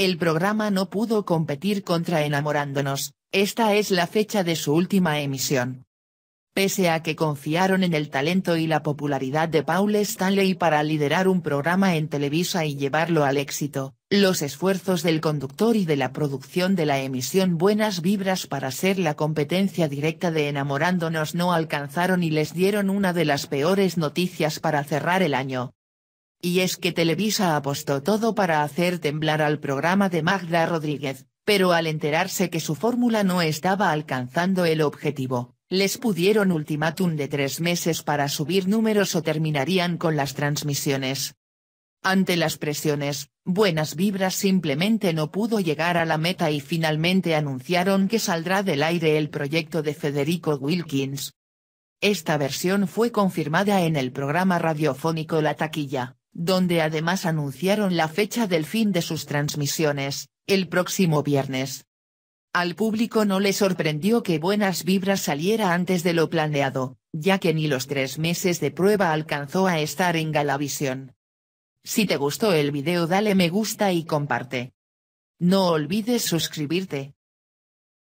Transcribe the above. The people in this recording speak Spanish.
El programa no pudo competir contra Enamorándonos, esta es la fecha de su última emisión. Pese a que confiaron en el talento y la popularidad de Paul Stanley para liderar un programa en Televisa y llevarlo al éxito, los esfuerzos del conductor y de la producción de la emisión Buenas Vibras para ser la competencia directa de Enamorándonos no alcanzaron y les dieron una de las peores noticias para cerrar el año, y es que Televisa apostó todo para hacer temblar al programa de Magda Rodríguez, pero al enterarse que su fórmula no estaba alcanzando el objetivo, les pudieron ultimátum de tres meses para subir números o terminarían con las transmisiones. Ante las presiones, Buenas Vibras simplemente no pudo llegar a la meta y finalmente anunciaron que saldrá del aire el proyecto de Federico Wilkins. Esta versión fue confirmada en el programa radiofónico La Taquilla donde además anunciaron la fecha del fin de sus transmisiones, el próximo viernes. Al público no le sorprendió que Buenas Vibras saliera antes de lo planeado, ya que ni los tres meses de prueba alcanzó a estar en Galavisión. Si te gustó el video dale me gusta y comparte. No olvides suscribirte.